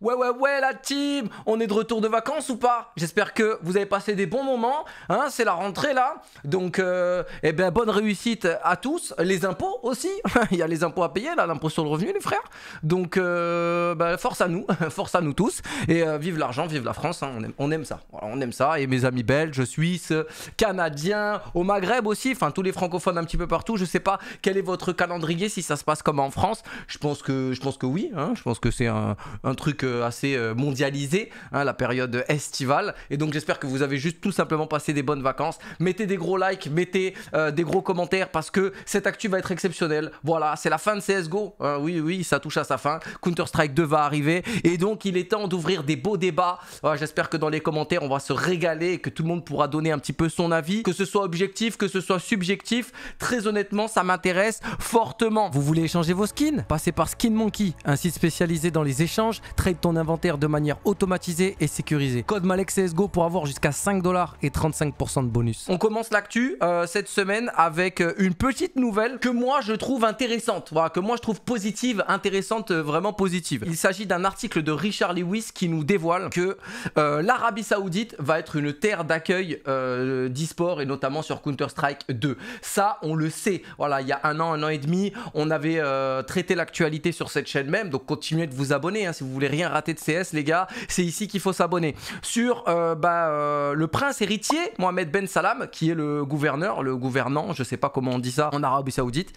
Ouais, ouais, ouais, la team On est de retour de vacances ou pas J'espère que vous avez passé des bons moments. Hein, c'est la rentrée, là. Donc, euh, eh ben, bonne réussite à tous. Les impôts aussi. Il y a les impôts à payer, là, l'impôt sur le revenu, les frères. Donc, euh, bah, force à nous. force à nous tous. Et euh, vive l'argent, vive la France. Hein, on, aime, on, aime, ça. on aime ça. Et mes amis belges, suisses, canadiens, au Maghreb aussi. Enfin, tous les francophones un petit peu partout. Je sais pas quel est votre calendrier, si ça se passe comme en France. Je pense que, je pense que oui. Hein. je pense que c'est un truc euh, assez euh, mondialisé, hein, la période estivale. Et donc j'espère que vous avez juste tout simplement passé des bonnes vacances. Mettez des gros likes, mettez euh, des gros commentaires parce que cette actu va être exceptionnelle. Voilà, c'est la fin de CSGO. Hein, oui, oui, ça touche à sa fin. Counter-Strike 2 va arriver. Et donc il est temps d'ouvrir des beaux débats. j'espère que dans les commentaires, on va se régaler et que tout le monde pourra donner un petit peu son avis, que ce soit objectif, que ce soit subjectif. Très honnêtement, ça m'intéresse fortement. Vous voulez échanger vos skins Passez par Skin Monkey, un site spécialisé dans les échanges, très ton inventaire de manière automatisée et sécurisée. Code Malek CSGO pour avoir jusqu'à 5 dollars et 35% de bonus. On commence l'actu euh, cette semaine avec euh, une petite nouvelle que moi je trouve intéressante, voilà, que moi je trouve positive, intéressante, euh, vraiment positive. Il s'agit d'un article de Richard Lewis qui nous dévoile que l'Arabie Saoudite va être une terre d'accueil d'e-sport et notamment sur Counter-Strike 2. Ça, on le sait. Voilà, il y a un an, un an et demi, on avait traité l'actualité sur cette chaîne même, donc continuez de vous abonner hein, si vous voulez rien raté de CS, les gars. C'est ici qu'il faut s'abonner. Sur euh, bah, euh, le prince héritier, Mohamed Ben Salam, qui est le gouverneur, le gouvernant, je sais pas comment on dit ça en Arabie Saoudite,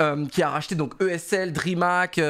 euh, qui a racheté donc ESL, DreamHack,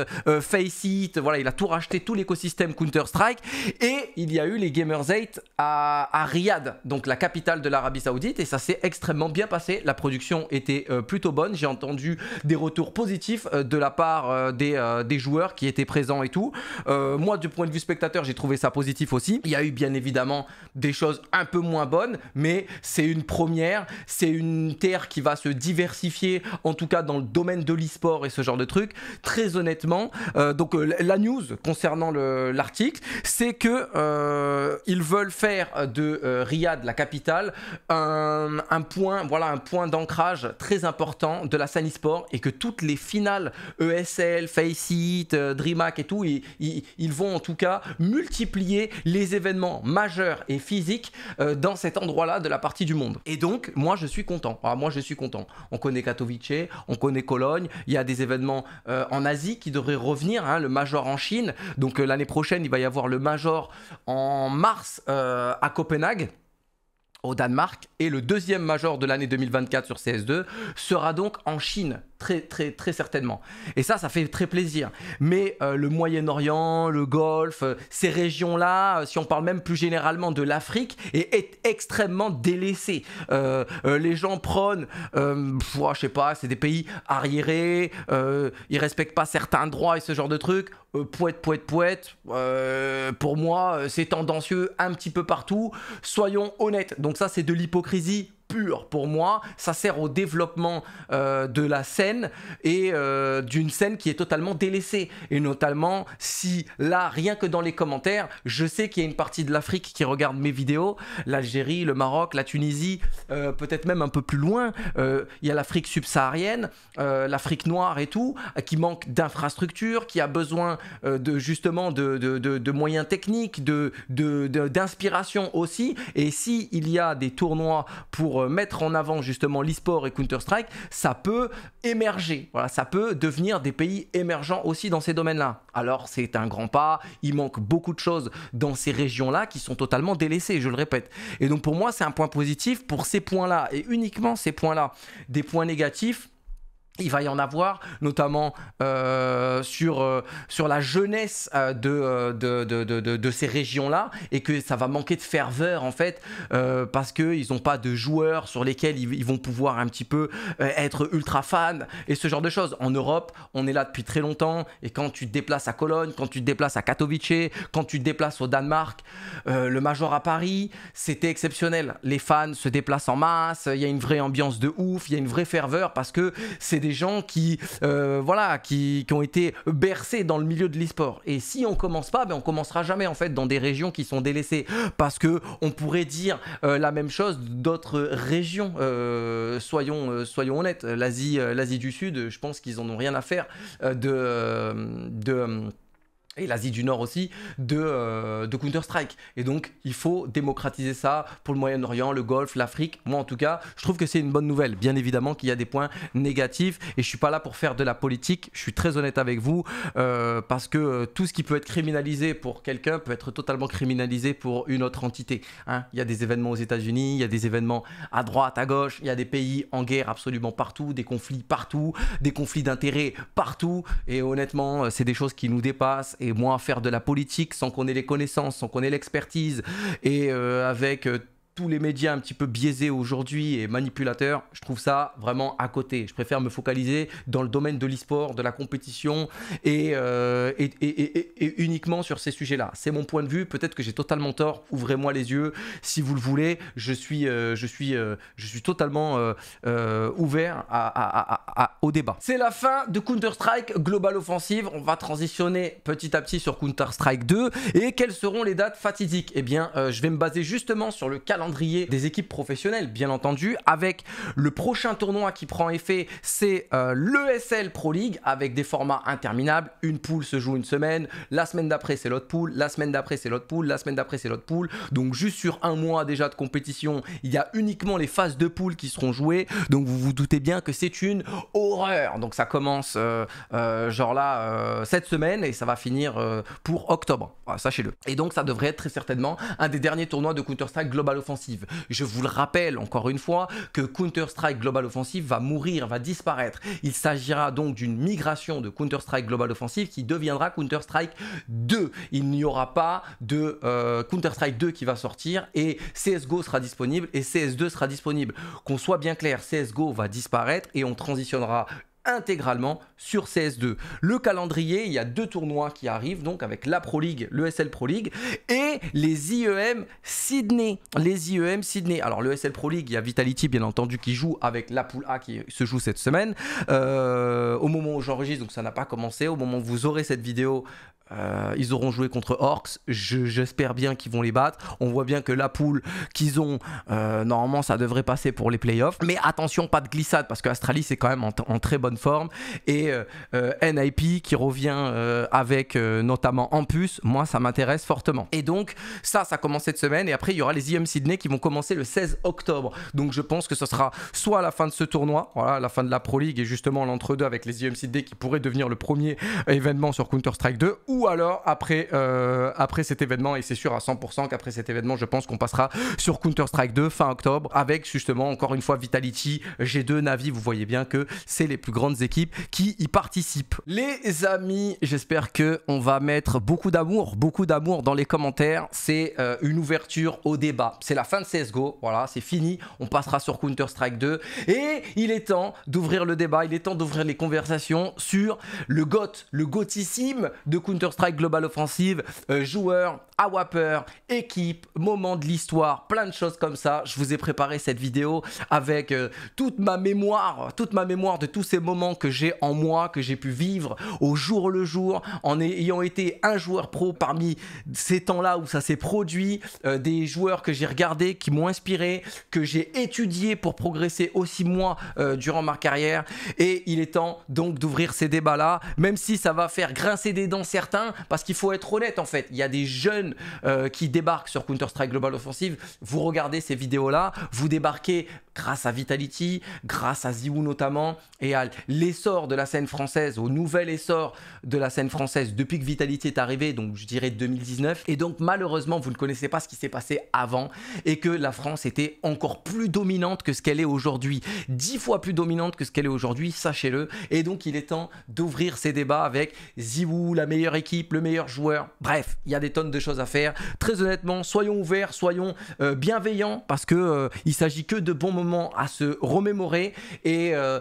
Faceit, voilà, il a tout racheté, tout l'écosystème Counter-Strike. Et il y a eu les Gamers 8 à, à Riyad, donc la capitale de l'Arabie Saoudite, et ça s'est extrêmement bien passé. La production était plutôt bonne. J'ai entendu des retours positifs de la part des, des joueurs qui étaient présents et tout. moi, du point de vue spectateur, j'ai trouvé ça positif aussi. Il y a eu bien évidemment des choses un peu moins bonnes, mais c'est une première. C'est une terre qui va se diversifier, en tout cas dans le domaine de l'e-sport et ce genre de trucs. Très honnêtement, euh, donc euh, la news concernant l'article, c'est que euh, ils veulent faire de Riyad, la capitale, un, point, voilà, un point d'ancrage très important de la scène e-sport et que toutes les finales ESL, Faceit, DreamHack et tout, ils vont en tout cas multiplier les événements majeurs et physiques euh, dans cet endroit-là de la partie du monde. Et donc, moi, je suis content. Ah, moi, je suis content. On connaît Katowice, on connaît Cologne, il y a des événements euh, en Asie qui devraient revenir, hein, le Major en Chine. Donc, euh, l'année prochaine, il va y avoir le Major en mars à Copenhague au Danemark et le deuxième major de l'année 2024 sur CS2 sera donc en Chine très très très certainement. Et ça, ça fait très plaisir. Mais euh, le Moyen-Orient, le Golfe, euh, ces régions-là, euh, si on parle même plus généralement de l'Afrique, est, extrêmement délaissée. les gens prônent, je je sais pas, c'est des pays arriérés, ils respectent pas certains droits et ce genre de trucs. poète, poète, poète, pour moi, c'est tendancieux un petit peu partout. Soyons honnêtes. Donc ça, c'est de l'hypocrisie pur pour moi. Ça sert au développement euh, de la scène et euh, d'une scène qui est totalement délaissée. Et notamment, si là, rien que dans les commentaires, je sais qu'il y a une partie de l'Afrique qui regarde mes vidéos, l'Algérie, le Maroc, la Tunisie, euh, peut-être même un peu plus loin, il y a l'Afrique subsaharienne, l'Afrique noire et tout, qui manque d'infrastructures, qui a besoin de justement de, moyens techniques, d'inspiration de, d'inspiration aussi. Et s'il il y a des tournois pour euh, mettre en avant justement l'e-sport et Counter-Strike, ça peut émerger. Voilà, ça peut devenir des pays émergents aussi dans ces domaines-là. Alors c'est un grand pas, il manque beaucoup de choses dans ces régions-là qui sont totalement délaissées, je le répète. Et donc pour moi, c'est un point positif pour ces points-là et uniquement ces points-là. Des points négatifs, il va y en avoir, notamment euh, sur, euh, sur la jeunesse euh, de, de, ces régions-là, et que ça va manquer de ferveur, en fait, parce qu'ils n'ont pas de joueurs sur lesquels ils, vont pouvoir un petit peu être ultra fans, et ce genre de choses. En Europe, on est là depuis très longtemps, et quand tu te déplaces à Cologne, quand tu te déplaces à Katowice, quand tu te déplaces au Danemark, le Major à Paris, c'était exceptionnel. Les fans se déplacent en masse, il y a une vraie ambiance de ouf, il y a une vraie ferveur, parce que c'est des gens qui, euh, voilà, qui, ont été bercés dans le milieu de l'e-sport. Et si on commence pas, ben on commencera jamais en fait dans des régions qui sont délaissées, parce que on pourrait dire euh, la même chose d'autres régions. Euh, soyons, soyons honnêtes, l'Asie, l'Asie du Sud, je pense qu'ils en ont rien à faire de, de et l'Asie du Nord aussi, de, euh, de Counter-Strike. Et donc, il faut démocratiser ça pour le Moyen-Orient, le Golfe, l'Afrique. Moi, en tout cas, je trouve que c'est une bonne nouvelle. Bien évidemment qu'il y a des points négatifs et je suis pas là pour faire de la politique. Je suis très honnête avec vous euh, parce que euh, tout ce qui peut être criminalisé pour quelqu'un peut être totalement criminalisé pour une autre entité. Hein. Il y a des événements aux États-Unis, il y a des événements à droite, à gauche, il y a des pays en guerre absolument partout, des conflits partout, des conflits d'intérêts partout. Et honnêtement, c'est des choses qui nous dépassent moins faire de la politique sans qu'on ait les connaissances, sans qu'on ait l'expertise et euh, avec euh, les médias un petit peu biaisés aujourd'hui et manipulateurs, je trouve ça vraiment à côté. Je préfère me focaliser dans le domaine de l'e-sport, de la compétition et, euh, et, uniquement sur ces sujets-là. C'est mon point de vue. Peut-être que j'ai totalement tort. Ouvrez-moi les yeux si vous le voulez. Je suis, euh, je suis, euh, je suis totalement ouvert au débat. C'est la fin de Counter-Strike Global Offensive. On va transitionner petit à petit sur Counter-Strike 2. Et quelles seront les dates fatidiques Eh bien, je vais me baser justement sur le calendrier des équipes professionnelles, bien entendu, avec le prochain tournoi qui prend effet, c'est euh, l'ESL Pro League avec des formats interminables. Une poule se joue une semaine, la semaine d'après c'est l'autre poule, la semaine d'après c'est l'autre poule, la semaine d'après c'est l'autre poule. Donc juste sur un mois déjà de compétition, il y a uniquement les phases de poule qui seront jouées. Donc vous vous doutez bien que c'est une horreur. Donc ça commence euh, euh, genre là cette semaine et ça va finir pour octobre, sachez-le. Et donc ça devrait être très certainement un des derniers tournois de Counter-Strike Global Offensive je vous le rappelle encore une fois que Counter-Strike Global Offensive va mourir, va disparaître. Il s'agira donc d'une migration de Counter-Strike Global Offensive qui deviendra Counter-Strike 2. Il n'y aura pas de euh, Counter-Strike 2 qui va sortir et CSGO sera disponible et CS2 sera disponible. Qu'on soit bien clair, CSGO va disparaître et on transitionnera intégralement sur CS2. Le calendrier, il y a deux tournois qui arrivent, donc avec la Pro League, le SL Pro League et les IEM Sydney. Les IEM Sydney. Alors le SL Pro League, il y a Vitality bien entendu qui joue avec la poule A qui se joue cette semaine. Euh, au moment où j'enregistre, donc ça n'a pas commencé, au moment où vous aurez cette vidéo, euh, ils auront joué contre Orcs. J'espère bien qu'ils vont les battre. On voit bien que la poule qu'ils ont, euh, normalement, ça devrait passer pour les playoffs. Mais attention, pas de glissade parce que Astralis est quand même en très bonne forme. Et euh, euh, NIP qui revient euh, avec notamment en plus. moi ça m'intéresse fortement. Et donc ça, ça commence cette semaine et après il y aura les IM Sydney qui vont commencer le 16 octobre. Donc je pense que ce sera soit à la fin de ce tournoi, voilà, la fin de la Pro League et justement l'entre-deux avec les Sydney qui pourrait devenir le premier événement sur Counter-Strike 2, ou alors après, après cet événement, et c'est sûr à 100% qu'après cet événement, je pense qu'on passera sur Counter-Strike 2 fin octobre avec justement encore une fois Vitality, G2, Navi, vous voyez bien que c'est les plus grands équipes qui y participent. Les amis, j'espère que on va mettre beaucoup d'amour, beaucoup d'amour dans les commentaires. C'est euh, une ouverture au débat. C'est la fin de CSGO, voilà, c'est fini. On passera sur Counter-Strike 2 et il est temps d'ouvrir le débat, il est temps d'ouvrir les conversations sur le GOT, le GOTissime de Counter-Strike Global Offensive, euh, joueur, AWAPer, équipe, moment de l'histoire, plein de choses comme ça. Je vous ai préparé cette vidéo avec euh, toute ma mémoire, toute ma mémoire de tous ces moments que j'ai en moi, que j'ai pu vivre au jour le jour, en ayant été un joueur pro parmi ces temps-là où ça s'est produit, euh, des joueurs que j'ai regardés, qui m'ont inspiré, que j'ai étudié pour progresser aussi moi euh, durant ma carrière. Et il est temps donc d'ouvrir ces débats-là, même si ça va faire grincer des dents certains, parce qu'il faut être honnête en fait, il y a des jeunes euh, qui débarquent sur Counter-Strike Global Offensive, vous regardez ces vidéos-là, vous débarquez grâce à Vitality, grâce à Ziwoo notamment, et à l'essor de la scène française, au nouvel essor de la scène française depuis que Vitality est arrivé, donc je dirais 2019. Et donc malheureusement, vous ne connaissez pas ce qui s'est passé avant et que la France était encore plus dominante que ce qu'elle est aujourd'hui. Dix fois plus dominante que ce qu'elle est aujourd'hui, sachez-le. Et donc il est temps d'ouvrir ces débats avec Ziwoo, la meilleure équipe, le meilleur joueur. Bref, il y a des tonnes de choses à faire. Très honnêtement, soyons ouverts, soyons euh, bienveillants parce que euh, il s'agit que de bons moments à se remémorer et euh,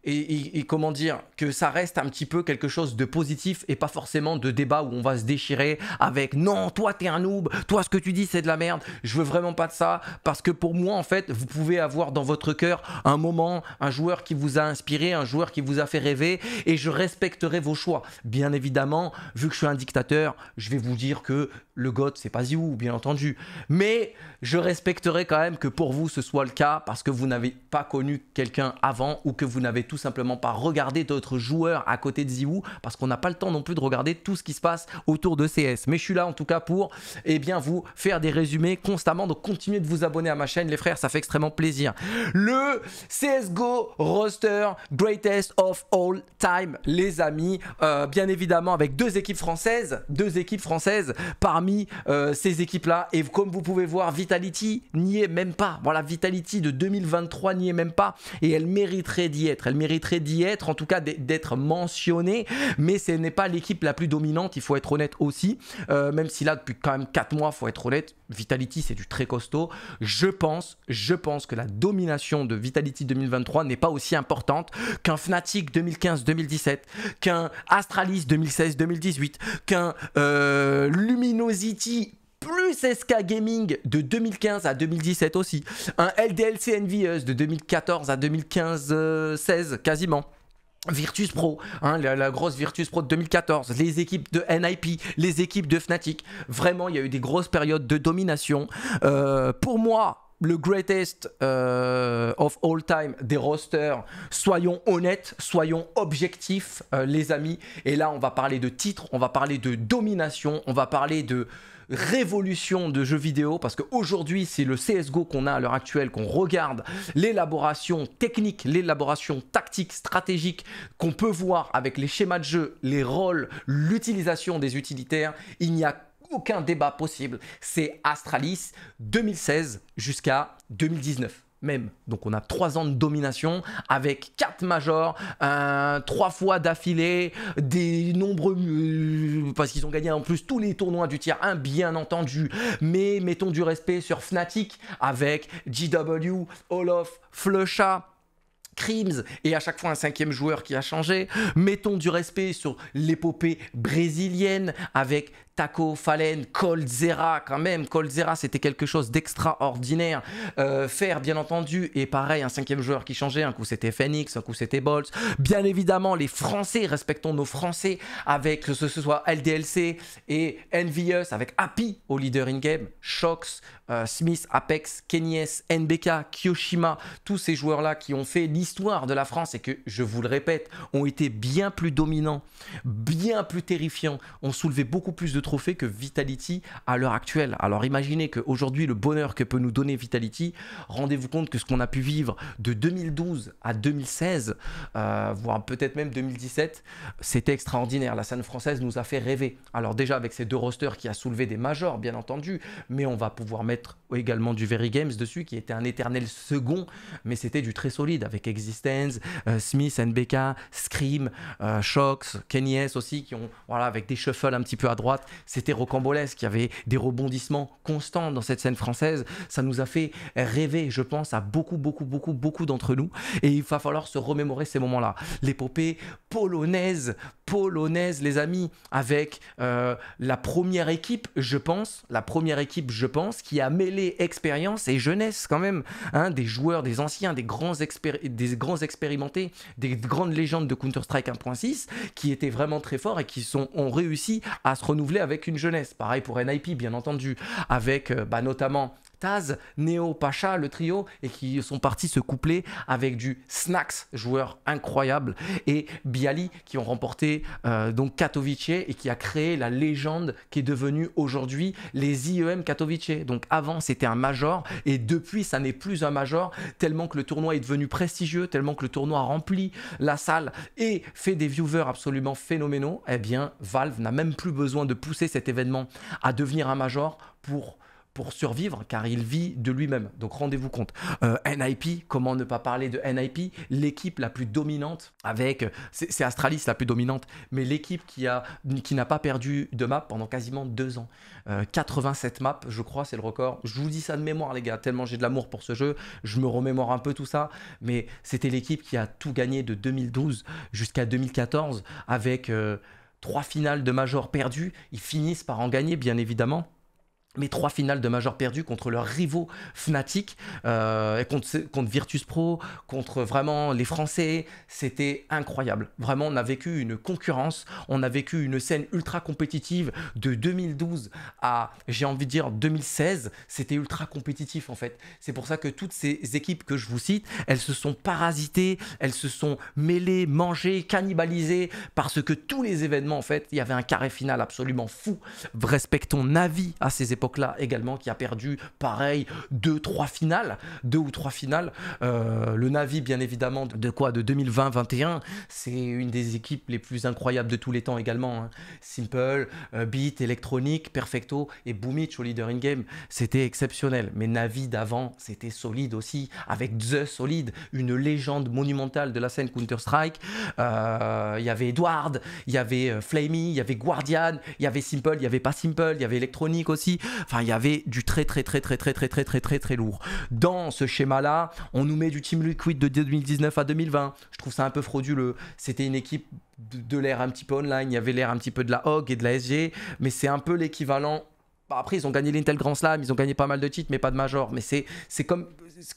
et, comment dire que ça reste un petit peu quelque chose de positif et pas forcément de débat où on va se déchirer avec non toi t'es un noob toi ce que tu dis c'est de la merde je veux vraiment pas de ça parce que pour moi en fait vous pouvez avoir dans votre cœur un moment un joueur qui vous a inspiré un joueur qui vous a fait rêver et je respecterai vos choix bien évidemment vu que je suis un dictateur je vais vous dire que le god c'est pas Ziou bien entendu mais je respecterai quand même que pour vous ce soit le cas parce que vous n'avez pas connu quelqu'un avant ou que vous n'avez tout simplement par regarder d'autres joueurs à côté de Ziwoo parce qu'on n'a pas le temps non plus de regarder tout ce qui se passe autour de CS. Mais je suis là en tout cas pour eh bien, vous faire des résumés constamment. Donc continuez de vous abonner à ma chaîne les frères, ça fait extrêmement plaisir. Le CSGO roster greatest of all time les amis. Euh, bien évidemment avec deux équipes françaises, deux équipes françaises parmi euh, ces équipes-là. Et comme vous pouvez voir, Vitality n'y est même pas. Voilà, Vitality de 2023 n'y est même pas. Et elle mériterait d'y être. Elle mériterait d'y être, en tout cas d'être mentionné, mais ce n'est pas l'équipe la plus dominante, il faut être honnête aussi, euh, même si là depuis quand même 4 mois, il faut être honnête, Vitality c'est du très costaud. Je pense, je pense que la domination de Vitality 2023 n'est pas aussi importante qu'un Fnatic 2015-2017, qu'un Astralis 2016-2018, qu'un euh, Luminosity plus SK Gaming de 2015 à 2017 aussi, un LDLC Envious de 2014 à 2015-16 euh, quasiment. Virtus Pro, hein, la, grosse Virtus Pro de 2014, les équipes de NIP, les équipes de Fnatic. Vraiment, il y a eu des grosses périodes de domination. Euh, pour moi, le greatest euh, of all time des rosters. Soyons honnêtes, soyons objectifs, les amis. Et là, on va parler de titres, on va parler de domination, on va parler de révolution de jeux vidéo parce qu'aujourd'hui c'est le CSGO qu'on a à l'heure actuelle, qu'on regarde, l'élaboration technique, l'élaboration tactique, stratégique qu'on peut voir avec les schémas de jeu, les rôles, l'utilisation des utilitaires, il n'y a aucun débat possible. C'est Astralis 2016 jusqu'à 2019 même. Donc on a trois ans de domination avec quatre majors, trois fois d'affilée, des nombreux euh, parce qu'ils ont gagné en plus tous les tournois du tiers 1 bien entendu. Mais mettons du respect sur Fnatic avec GW, Olof, Flusha, Crims et à chaque fois un cinquième joueur qui a changé. Mettons du respect sur l'épopée brésilienne avec Taco, Fallen, Coldzera quand même. Coldzera, c'était quelque chose d'extraordinaire. Euh, faire, bien entendu, et pareil, un cinquième joueur qui changeait. Un coup, c'était Phoenix, un coup, c'était Bolts. Bien évidemment, les Français, respectons nos Français avec que ce soit LDLC et Envious, avec Happy au leader in-game, Shox, euh, Smith, Apex, Kenyes, NBK, Kyoshima, tous ces joueurs-là qui ont fait l'histoire de la France et que, je vous le répète, ont été bien plus dominants, bien plus terrifiants, ont soulevé beaucoup plus de fait que Vitality à l'heure actuelle. Alors imaginez qu'aujourd'hui, le bonheur que peut nous donner Vitality, rendez-vous compte que ce qu'on a pu vivre de 2012 à 2016, euh, voire peut-être même 2017, c'était extraordinaire. La scène française nous a fait rêver. Alors déjà avec ces deux rosters qui a soulevé des majors, bien entendu, mais on va pouvoir mettre également du Very Games dessus, qui était un éternel second, mais c'était du très solide avec Existence, euh, Smith, NBK, Scream, euh, Shox, Kenny S aussi, qui ont, voilà, avec des shuffles un petit peu à droite, c'était rocambolesque, il y avait des rebondissements constants dans cette scène française, ça nous a fait rêver, je pense, à beaucoup, beaucoup, beaucoup, beaucoup d'entre nous, et il va falloir se remémorer ces moments-là. L'épopée polonaise polonaise, les amis, avec euh, la première équipe, je pense, la première équipe, je pense, qui a mêlé expérience et jeunesse quand même, hein, des joueurs, des anciens, des grands, des grands expérimentés, des grandes légendes de Counter-Strike 1.6, qui étaient vraiment très forts et qui ont réussi à se renouveler avec une jeunesse. Pareil pour NIP, bien entendu, avec euh, bah, notamment Taz, Neo, Pacha, le trio, et qui sont partis se coupler avec du Snacks, joueur incroyable, et Bialy qui ont remporté euh, donc Katowice et qui a créé la légende qui est devenue aujourd'hui les IEM Katowice. Donc avant c'était un major et depuis ça n'est plus un major tellement que le tournoi est devenu prestigieux, tellement que le tournoi a rempli la salle et fait des viewers absolument phénoménaux. Eh bien Valve n'a même plus besoin de pousser cet événement à devenir un major pour pour survivre car il vit de lui-même. Donc rendez-vous compte. Euh, NIP, comment ne pas parler de NIP L'équipe la plus dominante avec, c'est Astralis la plus dominante, mais l'équipe qui a qui n'a pas perdu de map pendant quasiment deux ans. 87 euh, maps, je crois, c'est le record. Je vous dis ça de mémoire les gars, tellement j'ai de l'amour pour ce jeu, je me remémore un peu tout ça, mais c'était l'équipe qui a tout gagné de 2012 jusqu'à 2014 avec euh, trois finales de major perdues. Ils finissent par en gagner bien évidemment. Mes trois finales de majeur perdues contre leurs rivaux Fnatic, euh, contre, contre, Virtus Pro, contre vraiment les Français. C'était incroyable. Vraiment, on a vécu une concurrence, on a vécu une scène ultra compétitive de 2012 à, j'ai envie de dire, 2016. C'était ultra compétitif en fait. C'est pour ça que toutes ces équipes que je vous cite, elles se sont parasitées, elles se sont mêlées, mangées, cannibalisées, parce que tous les événements en fait, il y avait un carré final absolument fou. Respectons Navi à ces époques époque-là également, qui a perdu, pareil, deux, trois finales, deux ou trois finales. Euh, le Navi, bien évidemment, de quoi De 2020-21, c'est une des équipes les plus incroyables de tous les temps également. Hein. Simple, euh, Beat, Electronic, Perfecto et Boomich au leader in-game, c'était exceptionnel. Mais Navi d'avant, c'était solide aussi, avec The Solid, une légende monumentale de la scène Counter-Strike. Euh, il y avait Edward, il y avait Flamey, il y avait Guardian, il y avait Simple, il y avait pas Simple, il y avait Electronic aussi. Enfin, il y avait du très très très très très très très très très très lourd. Dans ce schéma-là, on nous met du Team Liquid de 2019 à 2020. Je trouve ça un peu frauduleux. C'était une équipe de l'ère un petit peu online, il y avait l'air un petit peu de la HOG et de la SG, mais c'est un peu l'équivalent bah, après, ils ont gagné l'Intel Grand Slam, ils ont gagné pas mal de titres, mais pas de major. Mais c'est comme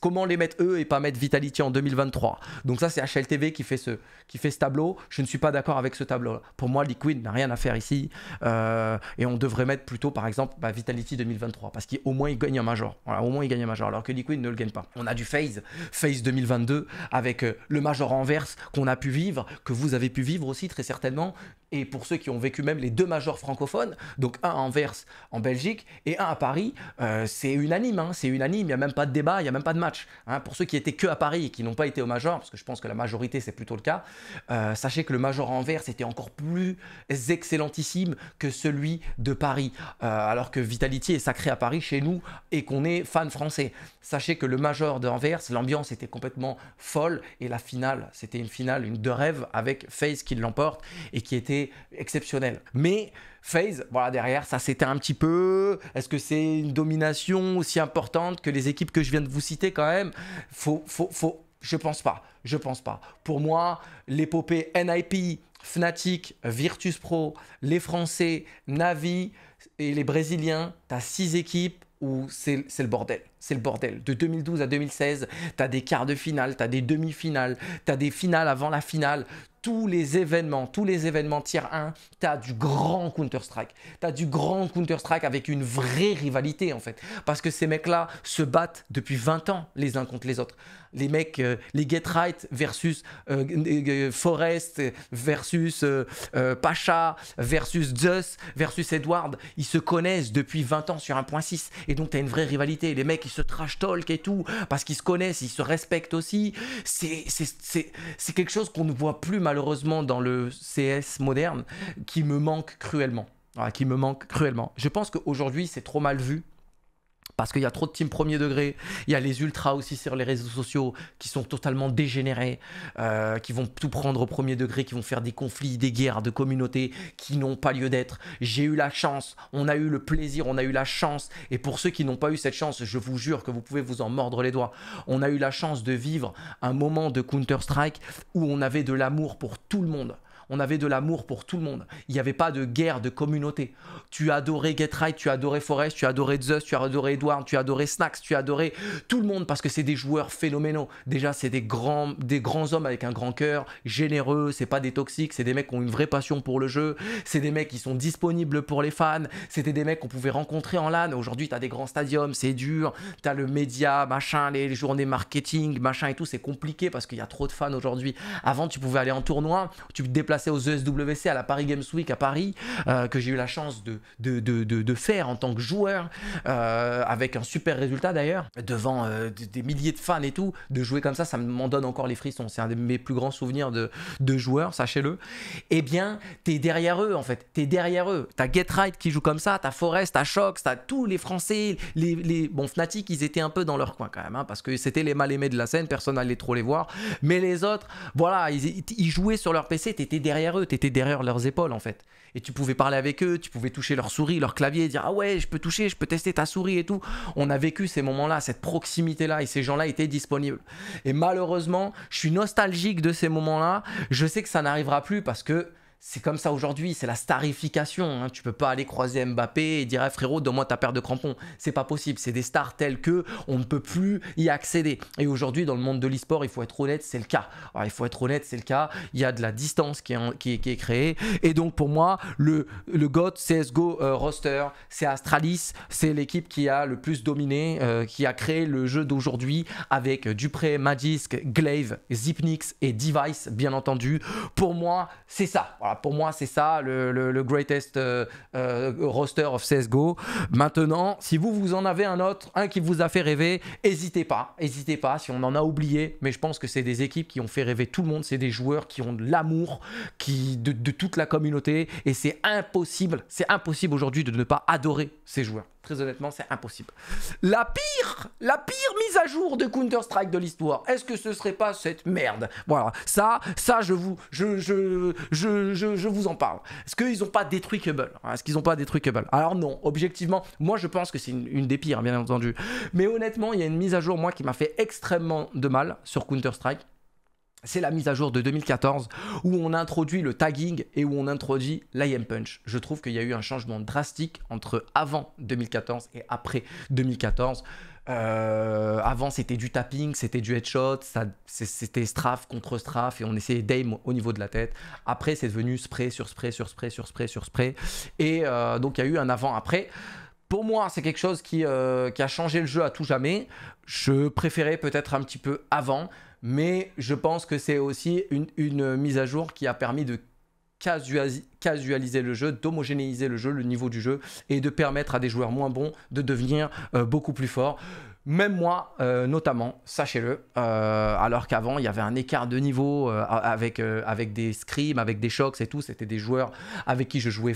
comment les mettre eux et pas mettre Vitality en 2023 Donc ça c'est HLTV qui fait, ce, qui fait ce tableau. Je ne suis pas d'accord avec ce tableau. Pour moi Liquid n'a rien à faire ici euh, et on devrait mettre plutôt par exemple bah, Vitality 2023 parce qu'au moins il gagne un major. au moins il gagne un major alors que Liquid ne le gagne pas. On a du Phase, Phase 2022 avec euh, le major inverse qu'on a pu vivre, que vous avez pu vivre aussi très certainement, et pour ceux qui ont vécu même les deux majors francophones, donc un à Anvers en Belgique et un à Paris, euh, c'est unanime, hein, c'est unanime, il n'y a même pas de débat, il n'y a même pas de match. Hein. Pour ceux qui étaient que à Paris et qui n'ont pas été au major, parce que je pense que la majorité c'est plutôt le cas, euh, sachez que le major à Anvers était encore plus excellentissime que celui de Paris, euh, alors que Vitality est sacré à Paris chez nous et qu'on est fan français. Sachez que le major de Anvers, l'ambiance était complètement folle et la finale, c'était une finale, une de rêve avec FaZe qui l'emporte et qui était exceptionnel. Mais FaZe, voilà, derrière, ça c'était un petit peu. Est-ce que c'est une domination aussi importante que les équipes que je viens de vous citer quand même Faut, faut, faut. Je pense pas. Je pense pas. Pour moi, l'épopée NIP, Fnatic, Virtus Pro, les Français, Navi et les Brésiliens, tu as six équipes où c'est le bordel c'est le bordel. De 2012 à 2016, t'as des quarts de finale, t'as des demi-finales, t'as des finales avant la finale. Tous les événements, tous les événements tiers 1, t'as du grand Counter-Strike. T'as du grand Counter-Strike avec une vraie rivalité en fait. Parce que ces mecs-là se battent depuis 20 ans les uns contre les autres. Les mecs, euh, les Get Right versus euh, Forest versus euh, Pacha, versus Zeus, versus Edward, ils se connaissent depuis 20 ans sur 1.6. Et donc t'as une vraie rivalité. Les mecs, ils se trash talk et tout, parce qu'ils se connaissent, ils se respectent aussi. C'est quelque chose qu'on ne voit plus malheureusement dans le CS moderne, qui me manque cruellement. Ah, qui me manque cruellement. Je pense qu'aujourd'hui, c'est trop mal vu parce qu'il y a trop de teams premier degré, il y a les ultras aussi sur les réseaux sociaux qui sont totalement dégénérés, euh, qui vont tout prendre au premier degré, qui vont faire des conflits, des guerres de communautés qui n'ont pas lieu d'être. J'ai eu la chance, on a eu le plaisir, on a eu la chance, et pour ceux qui n'ont pas eu cette chance, je vous jure que vous pouvez vous en mordre les doigts, on a eu la chance de vivre un moment de Counter-Strike où on avait de l'amour pour tout le monde on avait de l'amour pour tout le monde. Il n'y avait pas de guerre, de communauté. Tu adorais Get tu adorais Forest, tu adorais Zeus, tu adorais Edward, tu adorais Snacks, tu adorais tout le monde parce que c'est des joueurs phénoménaux. Déjà, c'est des grands, des grands hommes avec un grand cœur, généreux, c'est pas des toxiques, c'est des mecs qui ont une vraie passion pour le jeu, c'est des mecs qui sont disponibles pour les fans, c'était des mecs qu'on pouvait rencontrer en LAN. Aujourd'hui, tu as des grands stadiums, c'est dur, tu as le média, machin, les, journées marketing, machin et tout, c'est compliqué parce qu'il y a trop de fans aujourd'hui. Avant, tu pouvais aller en tournoi, tu te déplaces. C'est aux ESWC, à la Paris Games Week à Paris, euh, que j'ai eu la chance de, de, faire en tant que joueur, euh, avec un super résultat d'ailleurs, devant euh, des milliers de fans et tout, de jouer comme ça, ça m'en donne encore les frissons. C'est un de mes plus grands souvenirs de, de joueur, sachez-le. Eh bien, t'es derrière eux en fait, t'es derrière eux. T'as Get Right qui joue comme ça, t'as Forest, t'as Shox, t'as tous les Français, les, Bon, Fnatic, ils étaient un peu dans leur coin quand même, hein, parce que c'était les mal aimés de la scène, personne n'allait trop les voir. Mais les autres, voilà, ils, jouaient sur leur PC, derrière eux, tu étais derrière leurs épaules en fait. Et tu pouvais parler avec eux, tu pouvais toucher leur souris, leur clavier, dire Ah ouais, je peux toucher, je peux tester ta souris et tout. On a vécu ces moments-là, cette proximité-là, et ces gens-là étaient disponibles. Et malheureusement, je suis nostalgique de ces moments-là. Je sais que ça n'arrivera plus parce que c'est comme ça aujourd'hui, c'est la starification. Hein. Tu peux pas aller croiser Mbappé et dire eh, frérot, donne-moi ta paire de crampons. C'est pas possible. C'est des stars telles que on ne peut plus y accéder. Et aujourd'hui, dans le monde de l'e-sport, il faut être honnête, c'est le cas. il faut être honnête, c'est le cas. Il y a de la distance qui est, créée. Et donc pour moi, le, le CSGO euh, roster, c'est Astralis, c'est l'équipe qui a le plus dominé, euh, qui a créé le jeu d'aujourd'hui avec Dupré, Magisk, Glaive, Zipnix et Device, bien entendu. Pour moi, c'est ça. Voilà pour moi, c'est ça le, le, greatest euh, euh, roster of CSGO. Maintenant, si vous, vous en avez un autre, un qui vous a fait rêver, n'hésitez pas, n'hésitez pas si on en a oublié, mais je pense que c'est des équipes qui ont fait rêver tout le monde, c'est des joueurs qui ont de l'amour qui de, de toute la communauté et c'est impossible, c'est impossible aujourd'hui de ne pas adorer ces joueurs. Très honnêtement, c'est impossible. La pire, la pire mise à jour de Counter-Strike de l'histoire. Est-ce que ce serait pas cette merde Voilà, ça, ça, je vous, je, je, je, je vous en parle. Est-ce qu'ils n'ont pas détruit Kubble Est-ce qu'ils n'ont pas détruit Alors non, objectivement, moi je pense que c'est une, une, des pires, bien entendu. Mais honnêtement, il y a une mise à jour, moi, qui m'a fait extrêmement de mal sur Counter-Strike c'est la mise à jour de 2014 où on introduit le tagging et où on introduit l'IM punch. Je trouve qu'il y a eu un changement drastique entre avant 2014 et après 2014. Euh, avant, c'était du tapping, c'était du headshot, c'était strafe contre strafe et on essayait d'aim au niveau de la tête. Après, c'est devenu spray sur spray sur spray sur spray sur spray. Et euh, donc, il y a eu un avant-après pour moi, c'est quelque chose qui, euh, qui, a changé le jeu à tout jamais. Je préférais peut-être un petit peu avant, mais je pense que c'est aussi une, mise à jour qui a permis de casualiser le jeu, d'homogénéiser le jeu, le niveau du jeu, et de permettre à des joueurs moins bons de devenir euh, beaucoup plus forts. Même moi, euh, notamment, sachez-le, euh, alors qu'avant, il y avait un écart de niveau avec, avec des scrims, avec des shocks et tout, c'était des joueurs avec qui je jouais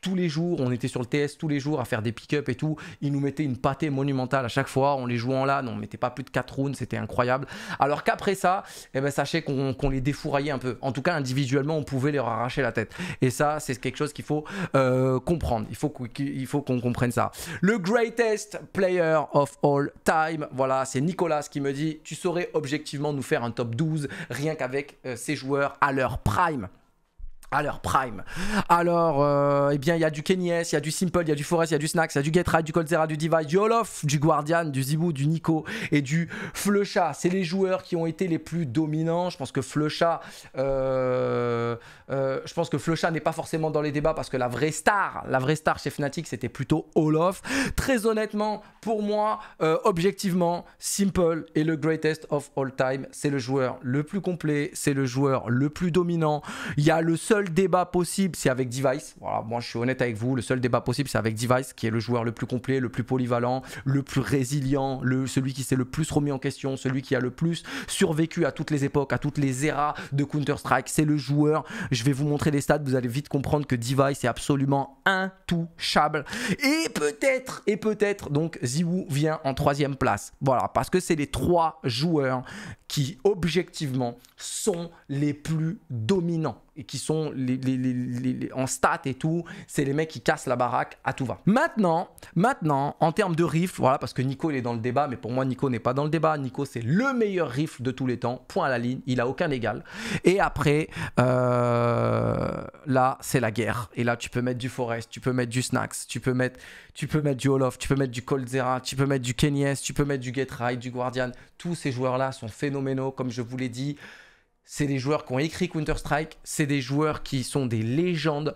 tous les jours, on était sur le TS tous les jours à faire des pick-up et tout. Ils nous mettaient une pâtée monumentale à chaque fois. On les jouait en là, on mettait pas plus de 4 rounds, c'était incroyable. Alors qu'après ça, eh ben, sachez qu'on les défouraillait un peu. En tout cas, individuellement, on pouvait leur arracher la tête. Et ça, c'est quelque chose qu'il faut euh, comprendre. Il faut qu'on comprenne ça. Le greatest player of all time, voilà, c'est Nicolas qui me dit Tu saurais objectivement nous faire un top 12 rien qu'avec euh, ces joueurs à leur prime. Alors prime. Alors, euh, eh bien, il y a du Kenyes, il y a du Simple, il y a du Forest, il y a du Snacks, il y a du Get du Colzera, du Divide, du Olof, du Guardian, du Zibou, du Nico et du Flecha C'est les joueurs qui ont été les plus dominants. Je pense que Flecha euh, euh, je pense que Flecha n'est pas forcément dans les débats parce que la vraie star, la vraie star chez Fnatic, c'était plutôt Olof. Très honnêtement, pour moi, objectivement, Simple est le greatest of all time. C'est le joueur le plus complet, c'est le joueur le plus dominant. Il y a le seul seul débat possible, c'est avec Device. Voilà, moi je suis honnête avec vous, le seul débat possible, c'est avec Device, qui est le joueur le plus complet, le plus polyvalent, le plus résilient, le, celui qui s'est le plus remis en question, celui qui a le plus survécu à toutes les époques, à toutes les eras de Counter-Strike. C'est le joueur. Je vais vous montrer les stats, vous allez vite comprendre que Device est absolument intouchable. Et peut-être, et peut-être, donc Ziwoo vient en troisième place. Voilà, parce que c'est les trois joueurs qui objectivement sont les plus dominants et qui sont en stats et tout, c'est les mecs qui cassent la baraque à tout va. Maintenant, maintenant, en termes de riff, voilà, parce que Nico il est dans le débat, mais pour moi Nico n'est pas dans le débat. Nico c'est le meilleur riff de tous les temps, point à la ligne, il a aucun égal. Et après, euh, là c'est la guerre. Et là tu peux mettre du Forest, tu peux mettre du Snacks, tu peux mettre, tu peux mettre du Olof, tu peux mettre du Coldzera, tu peux mettre du Kenyes, tu peux mettre du Get Ride, du Guardian. Tous ces joueurs là sont phénoménaux comme je vous l'ai dit. C'est des joueurs qui ont écrit Counter-Strike, c'est des joueurs qui sont des légendes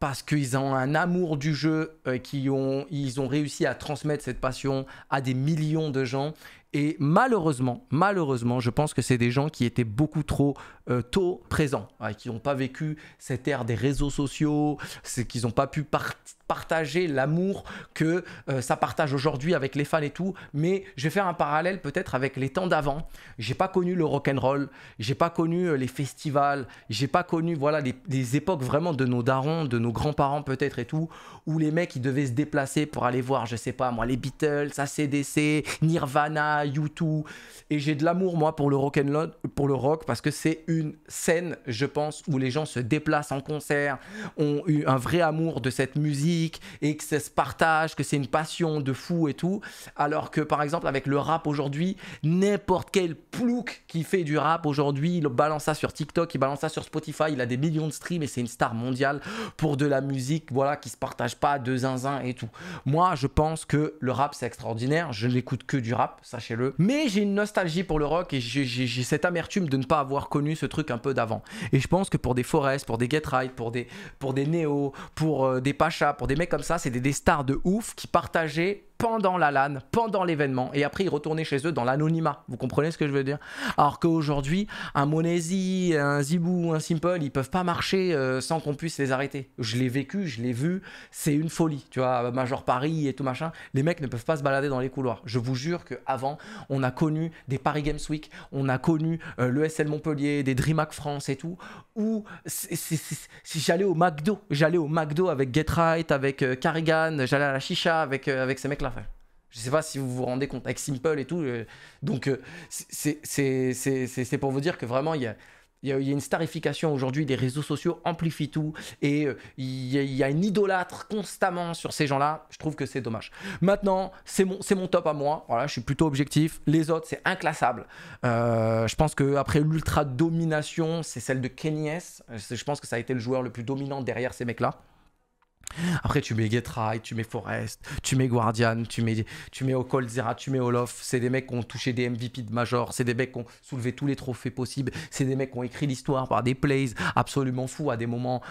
parce qu'ils ont un amour du jeu, euh, qui ont, ils ont réussi à transmettre cette passion à des millions de gens. Et malheureusement, malheureusement, je pense que c'est des gens qui étaient beaucoup trop euh, tôt présents, qui n'ont pas vécu cette ère des réseaux sociaux, c'est qu'ils n'ont pas pu partager l'amour que euh, ça partage aujourd'hui avec les fans et tout. Mais je vais faire un parallèle peut-être avec les temps d'avant. J'ai pas connu le rock and roll, j'ai pas connu euh, les festivals, j'ai pas connu voilà les, époques vraiment de nos darons, de nos grands-parents peut-être et tout, où les mecs ils devaient se déplacer pour aller voir, je sais pas moi, les Beatles, ACDC, Nirvana YouTube Et j'ai de l'amour, moi, pour le rock and pour le rock, parce que c'est une scène, je pense, où les gens se déplacent en concert, ont eu un vrai amour de cette musique et que ça se partage, que c'est une passion de fou et tout. Alors que, par exemple, avec le rap aujourd'hui, n'importe quel plouc qui fait du rap aujourd'hui, il balance ça sur TikTok, il balance ça sur Spotify, il a des millions de streams et c'est une star mondiale pour de la musique, voilà, qui se partage pas de zinzin et tout. Moi, je pense que le rap, c'est extraordinaire. Je n'écoute que du rap, sachez mais j'ai une nostalgie pour le rock et j'ai cette amertume de ne pas avoir connu ce truc un peu d'avant. Et je pense que pour des Forest, pour des Get Right, pour des, pour des pour euh, des Pacha, pour des mecs comme ça, c'est des, des stars de ouf qui partageaient pendant la LAN, pendant l'événement, et après ils retournaient chez eux dans l'anonymat. Vous comprenez ce que je veux dire Alors qu'aujourd'hui, un Monesi, un Zibou, un Simple, ils peuvent pas marcher euh, sans qu'on puisse les arrêter. Je l'ai vécu, je l'ai vu, c'est une folie. Tu vois, Major Paris et tout machin, les mecs ne peuvent pas se balader dans les couloirs. Je vous jure qu'avant, on a connu des Paris Games Week, on a connu euh, l'ESL Montpellier, des DreamHack France et tout, où j'allais au McDo, j'allais au McDo avec Get avec euh, Carrigan, j'allais à la chicha avec, avec ces mecs-là. Je je sais pas si vous vous rendez compte avec Simple et tout. Euh, donc, euh, c'est pour vous dire que vraiment, il y a. y, une starification aujourd'hui des réseaux sociaux, amplifient tout, et euh, il, y a, une idolâtre constamment sur ces gens-là. Je trouve que c'est dommage. Maintenant, c'est mon, mon top à moi. Voilà, je suis plutôt objectif. Les autres, c'est inclassable. je pense qu'après l'ultra domination, c'est celle de Kenny Je pense que ça a été le joueur le plus dominant derrière ces mecs-là. Après, tu mets Getrail, tu mets Forest, tu mets Guardian, tu mets, tu mets Zera, tu mets Olof. C'est des mecs qui ont touché des MVP de Major. C'est des mecs qui ont soulevé tous les trophées possibles. C'est des mecs qui ont écrit l'histoire par des plays absolument fous à des moments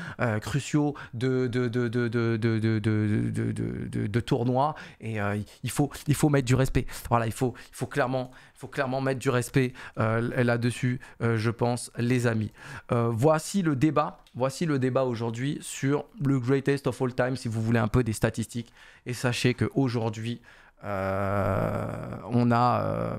cruciaux de, de, tournois. Et il, faut, il faut mettre du respect. Voilà, il faut, il faut, clairement, faut clairement mettre du respect là-dessus, je pense, les amis. voici le débat Voici le débat aujourd'hui sur le greatest of all time, si vous voulez un peu des statistiques. Et sachez qu'aujourd'hui, euh, on a. Attendez, euh,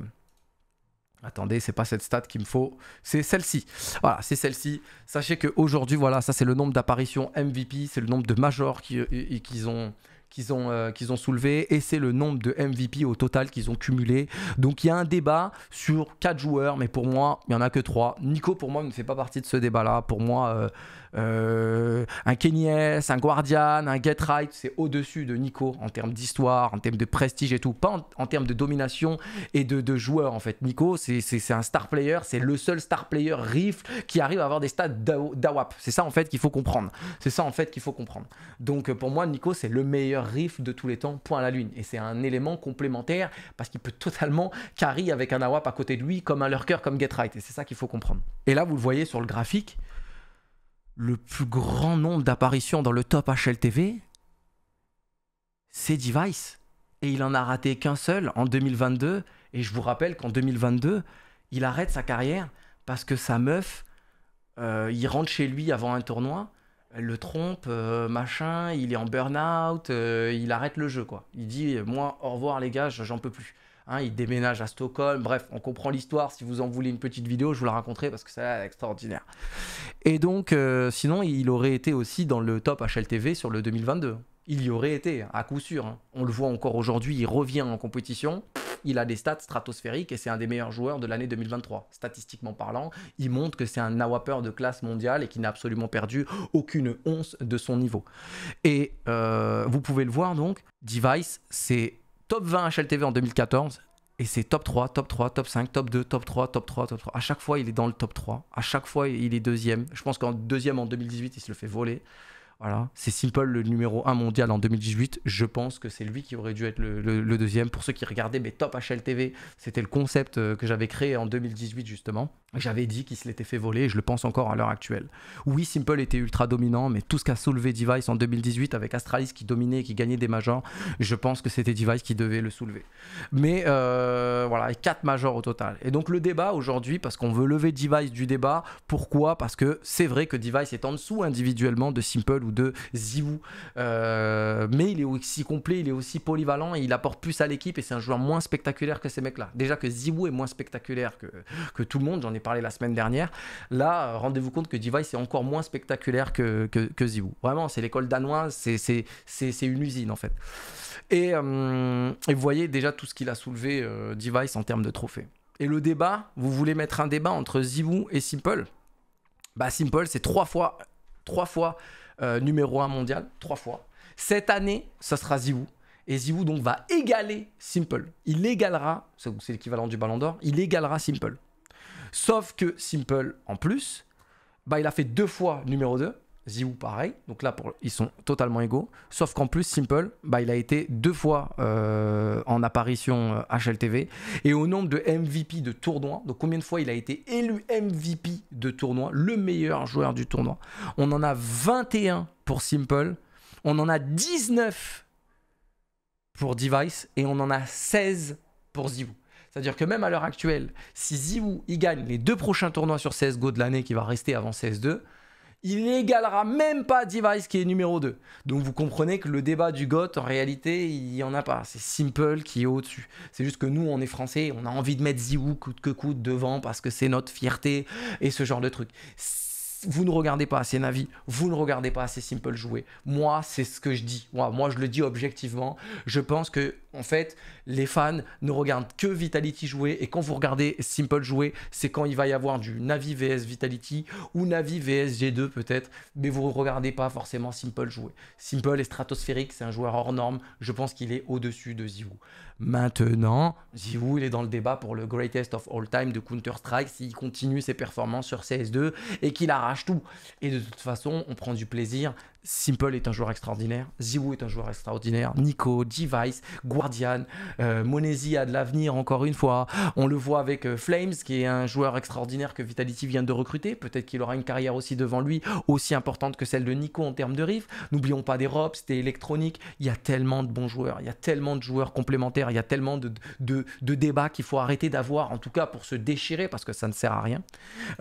Attendez, c'est pas cette stat qu'il me faut, c'est celle-ci. Voilà, c'est celle-ci. Sachez qu'aujourd'hui, voilà, ça c'est le nombre d'apparitions MVP, c'est le nombre de majors euh, qu'ils ont, qu'ils ont, ont soulevé et c'est le nombre de MVP au total qu'ils ont cumulé. Donc il y a un débat sur quatre joueurs, mais pour moi, il n'y en a que trois. Nico, pour moi, ne fait pas partie de ce débat-là. Pour moi, euh, un Kenyes, un Guardian, un Get Right, c'est au-dessus de Nico en termes d'histoire, en termes de prestige et tout, pas en, termes de domination et de, joueurs en fait. Nico, c'est un star player, c'est le seul star player riff qui arrive à avoir des stats d'AWAP. C'est ça en fait qu'il faut comprendre. C'est ça en fait qu'il faut comprendre. Donc euh, pour moi, Nico, c'est le meilleur riff de tous les temps, point à la lune. Et c'est un élément complémentaire parce qu'il peut totalement carry avec un AWAP à côté de lui, comme un lurker, comme Get Right. Et c'est ça qu'il faut comprendre. Et là, vous le voyez sur le graphique, le plus grand nombre d'apparitions dans le top HLTV, c'est Device. Et il en a raté qu'un seul en 2022. Et je vous rappelle qu'en 2022, il arrête sa carrière parce que sa meuf, euh, il rentre chez lui avant un tournoi, elle le trompe, euh, machin, il est en burn-out, euh, il arrête le jeu, quoi. Il dit, moi, au revoir les gars, j'en peux plus. Hein, il déménage à Stockholm. Bref, on comprend l'histoire. Si vous en voulez une petite vidéo, je vous la raconterai parce que c'est extraordinaire. Et donc, euh, sinon, il aurait été aussi dans le top HLTV sur le 2022. Il y aurait été, à coup sûr. Hein. On le voit encore aujourd'hui, il revient en compétition. Il a des stats stratosphériques et c'est un des meilleurs joueurs de l'année 2023. Statistiquement parlant, il montre que c'est un nawapper de classe mondiale et qui n'a absolument perdu aucune once de son niveau. Et euh, vous pouvez le voir donc, Device, c'est top 20 HLTV en 2014 et c'est top 3, top 3, top 5, top 2, top 3, top 3, top 3. À chaque fois, il est dans le top 3. À chaque fois, il est deuxième. Je pense qu'en deuxième en 2018, il se le fait voler. Voilà, c'est Simple le numéro 1 mondial en 2018. Je pense que c'est lui qui aurait dû être le, deuxième. Pour ceux qui regardaient mes Top HLTV, c'était le concept euh, que j'avais créé en 2018 justement. J'avais dit qu'il se l'était fait voler et je le pense encore à l'heure actuelle. Oui, Simple était ultra dominant, mais tout ce qu'a soulevé Device en 2018 avec Astralis qui dominait et qui gagnait des majors, je pense que c'était Device qui devait le soulever. Mais euh, voilà, quatre majors au total. Et donc le débat aujourd'hui, parce qu'on veut lever Device du débat, pourquoi Parce que c'est vrai que Device est en dessous individuellement de Simple ou de Zivou, euh, mais il est aussi complet, il est aussi polyvalent et il apporte plus à l'équipe et c'est un joueur moins spectaculaire que ces mecs-là. Déjà que Zivou est moins spectaculaire que, que tout le monde, j'en ai parlé la semaine dernière. Là, rendez-vous compte que Device est encore moins spectaculaire que, que, que Vraiment, c'est l'école danoise, c'est une usine en fait. Euh, et, vous voyez déjà tout ce qu'il a soulevé euh, Device en termes de trophées. Et le débat, vous voulez mettre un débat entre Zivu et Simple Bah Simple, c'est trois fois, trois fois euh, numéro 1 mondial, trois fois. Cette année, ça sera Ziwu. Et Ziwu donc va égaler Simple. Il égalera, c'est l'équivalent du Ballon d'Or, il égalera Simple. Sauf que Simple, en plus, bah, il a fait deux fois numéro 2 Ziou pareil, donc là ils sont totalement égaux, sauf qu'en plus Simple, bah, il a été deux fois euh, en apparition HLTV, euh, et au nombre de MVP de tournoi, donc combien de fois il a été élu MVP de tournoi, le meilleur joueur du tournoi, on en a 21 pour Simple, on en a 19 pour Device, et on en a 16 pour Ziou. C'est-à-dire que même à l'heure actuelle, si Ziou il gagne les deux prochains tournois sur CSGO de l'année qui va rester avant CS2, il n'égalera même pas Device qui est numéro 2. Donc vous comprenez que le débat du GOT, en réalité, il n'y en a pas. C'est Simple qui est au-dessus. C'est juste que nous, on est français, on a envie de mettre Ziou coûte que coûte devant parce que c'est notre fierté et ce genre de truc. Vous ne regardez pas assez Navi, vous ne regardez pas assez Simple jouer. Moi, c'est ce que je dis. moi, je le dis objectivement. Je pense que en fait, les fans ne regardent que Vitality jouer. Et quand vous regardez Simple jouer, c'est quand il va y avoir du Navi vs Vitality ou Navi vs G2 peut-être. Mais vous regardez pas forcément Simple jouer. Simple est stratosphérique, c'est un joueur hors norme. Je pense qu'il est au-dessus de Ziwu. Maintenant, Ziwu, il est dans le débat pour le greatest of all time de Counter-Strike s'il continue ses performances sur CS2 et qu'il arrache tout. Et de toute façon, on prend du plaisir Simple est un joueur extraordinaire, Ziwu est un joueur extraordinaire, Nico, Device, Guardian, euh, Monesi a de l'avenir encore une fois. On le voit avec euh, Flames, qui est un joueur extraordinaire que Vitality vient de recruter. Peut-être qu'il aura une carrière aussi devant lui, aussi importante que celle de Nico en termes de riff. N'oublions pas des Robs, c'était électronique, Il y a tellement de bons joueurs, il y a tellement de joueurs complémentaires, il y a tellement de, de, de débats qu'il faut arrêter d'avoir, en tout cas pour se déchirer, parce que ça ne sert à rien.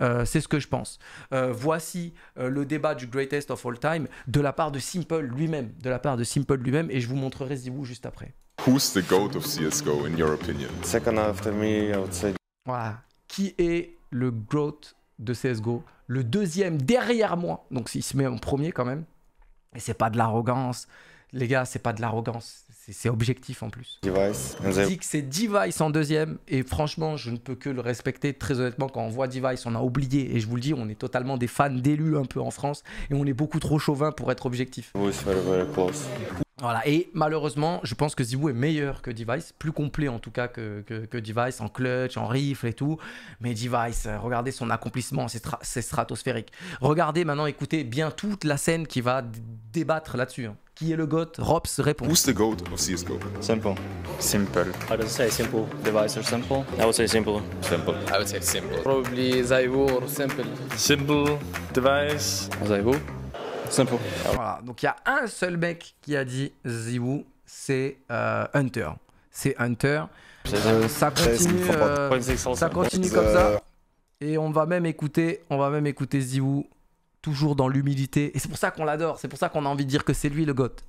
Euh, c'est ce que je pense. voici le débat du greatest of all time de la part de Simple lui-même, de la part de Simple lui-même, et je vous montrerai vous juste après. Who's the goat of CS:GO in your opinion? Second after me, I would Voilà, qui est le GOAT de CSGO, le deuxième derrière moi, donc il se met en premier quand même. Et c'est pas de l'arrogance, les gars, c'est pas de l'arrogance, c'est objectif en plus. que c'est Device en deuxième. Et franchement, je ne peux que le respecter. Très honnêtement, quand on voit Device, on a oublié. Et je vous le dis, on est totalement des fans d'élus un peu en France. Et on est beaucoup trop chauvin pour être objectif. Oui, voilà, et malheureusement, je pense que Zibou est meilleur que Device, plus complet en tout cas que, que, Device, en clutch, en rifle et tout. Mais Device, euh, regardez son accomplissement, c'est, stratosphérique. Regardez maintenant, écoutez bien toute la scène qui va débattre là-dessus. Hein. Qui est le GOAT Rops répond. Who's the GOAT of CSGO Simple. Simple. I would say simple. Device or simple I would say simple. Simple. I would say simple. Probably ZywOo or simple. Simple. Device. ZywOo Simple. Voilà. Donc il y a un seul mec qui a dit Ziwu, c'est euh, Hunter. C'est Hunter. ça continue, ça continue comme ça. Et on va même écouter, on va même écouter Ziwu toujours dans l'humilité. Et c'est pour ça qu'on l'adore. C'est pour ça qu'on a envie de dire que c'est lui le goth.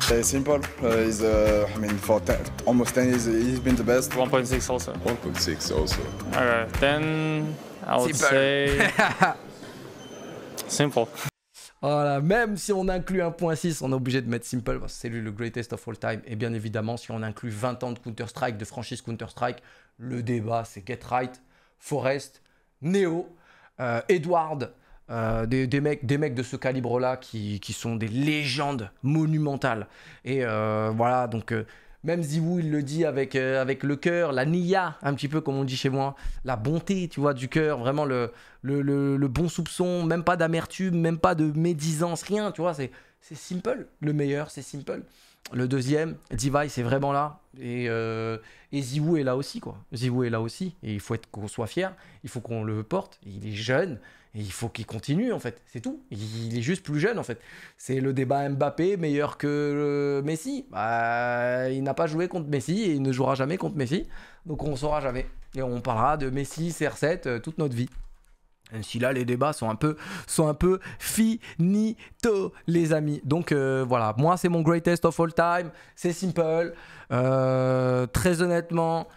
C'est simple. Uh, he's, uh, I mean, for almost 10 years, he's been the best. 1.6 also. 1.6 also. Ok, then I would say. Simple. Voilà, même si on inclut 1.6, on est obligé de mettre Simple parce que c'est lui le greatest of all time. Et bien évidemment, si on inclut 20 ans de Counter-Strike, de franchise Counter-Strike, le débat c'est Get Right, Forest, Neo, euh, Edward, euh, des, mecs, des mecs de ce calibre-là qui, qui, sont des légendes monumentales. Et euh, voilà, donc même Ziwu, il le dit avec, euh, avec le cœur, la niya, un petit peu comme on dit chez moi, la bonté, tu vois, du cœur, vraiment le, bon soupçon, même pas d'amertume, même pas de médisance, rien, tu vois, c'est simple. Le meilleur, c'est simple. Le deuxième, Device c'est vraiment là. Et, euh, et Ziwoo est là aussi, quoi. Ziwu est là aussi. Et il faut qu'on soit fier. Il faut qu'on le porte. Il est jeune il faut qu'il continue en fait, c'est tout. Il est juste plus jeune en fait. C'est le débat Mbappé meilleur que euh, Messi. Bah, il n'a pas joué contre Messi et il ne jouera jamais contre Messi. Donc on ne saura jamais. Et on parlera de Messi, CR7 euh, toute notre vie. Même si là les débats sont un peu sont un peu finito les amis. Donc euh, voilà, moi c'est mon greatest of all time, c'est simple. très honnêtement,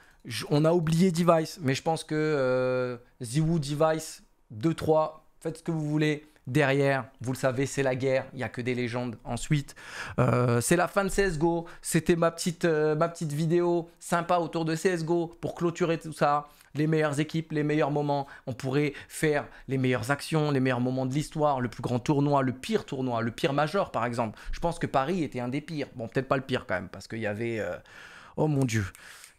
on a oublié Device, mais je pense que The Woo Device 2, 3, faites ce que vous voulez. Derrière, vous le savez, c'est la guerre, il n'y a que des légendes ensuite. Euh, c'est la fin de CSGO, c'était ma, petite, euh, ma petite vidéo sympa autour de CSGO pour clôturer tout ça. Les meilleures équipes, les meilleurs moments, on pourrait faire les meilleures actions, les meilleurs moments de l'histoire, le plus grand tournoi, le pire tournoi, le pire major par exemple. Je pense que Paris était un des pires. Bon, peut-être pas le pire quand même, parce qu'il y avait... Euh, oh mon dieu.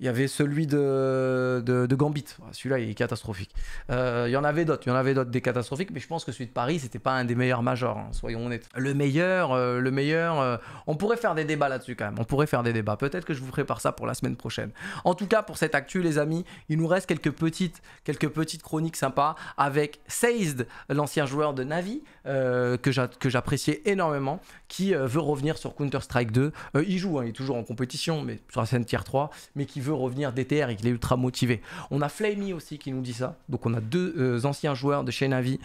Il y avait celui de, de, Gambit. Celui-là, il est catastrophique. Euh, il y en avait d'autres. Il y en avait d'autres des catastrophiques, mais je pense que celui de Paris, c'était pas un des meilleurs majors. Hein, soyons honnêtes. Le meilleur, euh, le meilleur. Euh, on pourrait faire des débats là-dessus quand même. On pourrait faire des débats. Peut-être que je vous prépare ça pour la semaine prochaine. En tout cas, pour cette actu, les amis, il nous reste quelques petites, quelques petites chroniques sympas avec Seized, l'ancien joueur de Navi que j'appréciais énormément, qui veut revenir sur Counter Strike 2. il joue, hein, il est toujours en compétition, mais sur la scène tier 3, mais qui veut revenir DTR et qu'il est ultra motivé. On a Flamey aussi qui nous dit ça. Donc on a deux euh, anciens joueurs de chez Navi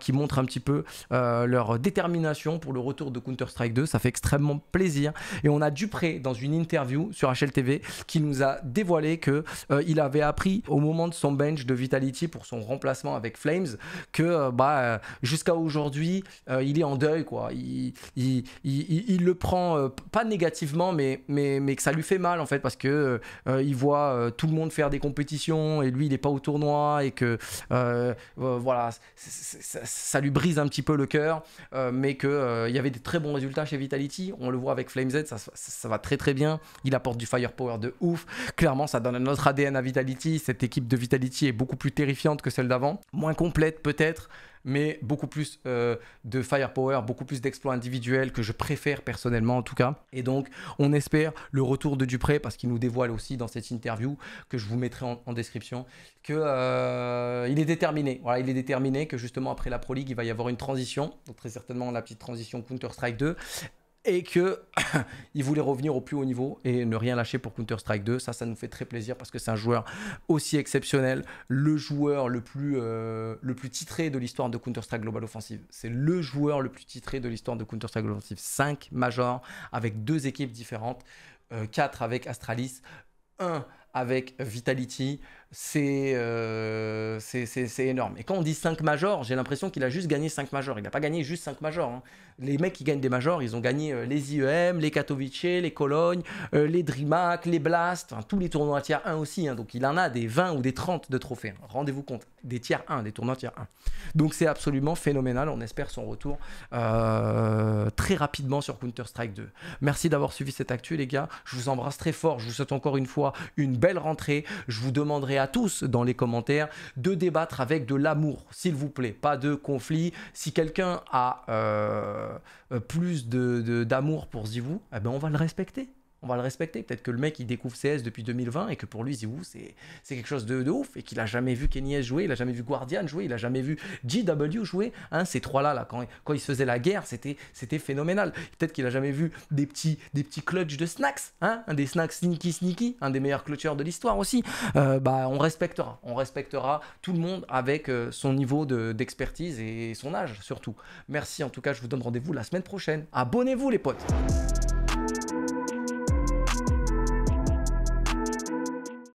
qui montrent un petit peu euh, leur détermination pour le retour de Counter-Strike 2. Ça fait extrêmement plaisir. Et on a Dupré dans une interview sur HLTV qui nous a dévoilé que euh, avait appris au moment de son bench de Vitality pour son remplacement avec Flames que bah, jusqu'à aujourd'hui il est en deuil quoi. Il, le prend pas négativement mais, mais, mais que ça lui fait mal en fait parce que euh, il voit euh, tout le monde faire des compétitions et lui il n'est pas au tournoi et que euh, voilà ça lui brise un petit peu le cœur mais que il y avait des très bons résultats chez Vitality on le voit avec FlameZ ça, ça, va très très bien il apporte du firepower de ouf clairement ça donne un autre ADN à Vitality cette équipe de Vitality est beaucoup plus terrifiante que celle d'avant moins complète peut-être mais beaucoup plus euh, de firepower, beaucoup plus d'exploits individuels que je préfère personnellement en tout cas. Et donc, on espère le retour de Dupré parce qu'il nous dévoile aussi dans cette interview que je vous mettrai en, description que euh, il est déterminé. Voilà, il est déterminé que justement après la Pro League, il va y avoir une transition, donc très certainement la petite transition Counter Strike 2 et que il voulait revenir au plus haut niveau et ne rien lâcher pour Counter-Strike 2. Ça, ça nous fait très plaisir parce que c'est un joueur aussi exceptionnel, le joueur le plus, euh, le plus titré de l'histoire de Counter-Strike Global Offensive. C'est le joueur le plus titré de l'histoire de Counter-Strike Global Offensive. 5 majors avec deux équipes différentes, 4 euh, avec Astralis, 1 avec Vitality, euh, c'est énorme. Et quand on dit 5 majors, j'ai l'impression qu'il a juste gagné 5 majors. Il n'a pas gagné juste 5 majors. Hein. Les mecs qui gagnent des majors, ils ont gagné euh, les IEM, les Katowice, les Cologne, euh, les Dreamhack les Blast, tous les tournois tiers 1 aussi. Hein. donc il en a des 20 ou des 30 de trophées. Hein. Rendez-vous compte, des tiers 1, des tournois tiers 1. Donc c'est absolument phénoménal. On espère son retour très rapidement sur Counter-Strike 2. Merci d'avoir suivi cette actu, les gars. Je vous embrasse très fort. Je vous souhaite encore une fois une belle rentrée. Je vous demanderai à tous dans les commentaires de débattre avec de l'amour, s'il vous plaît, pas de conflit. Si quelqu'un a euh, euh, plus d'amour de, d'amour pour Zivou, eh ben on va le respecter on va le respecter. Peut-être que le mec, il découvre CS depuis 2020 et que pour lui, c'est quelque chose de, ouf et qu'il a jamais vu Kenny jouer, il n'a jamais vu Guardian jouer, il n'a jamais vu GW jouer. Hein. ces trois-là, quand, quand ils faisaient la guerre, c'était phénoménal. Peut-être qu'il a jamais vu des petits, des clutches de snacks, hein, un des snacks sneaky sneaky, un des meilleurs clutcheurs de l'histoire aussi. Euh, bah, on respectera. On respectera tout le monde avec euh, son niveau d'expertise et son âge surtout. Merci en tout cas, je vous donne rendez-vous la semaine prochaine. Abonnez-vous les potes.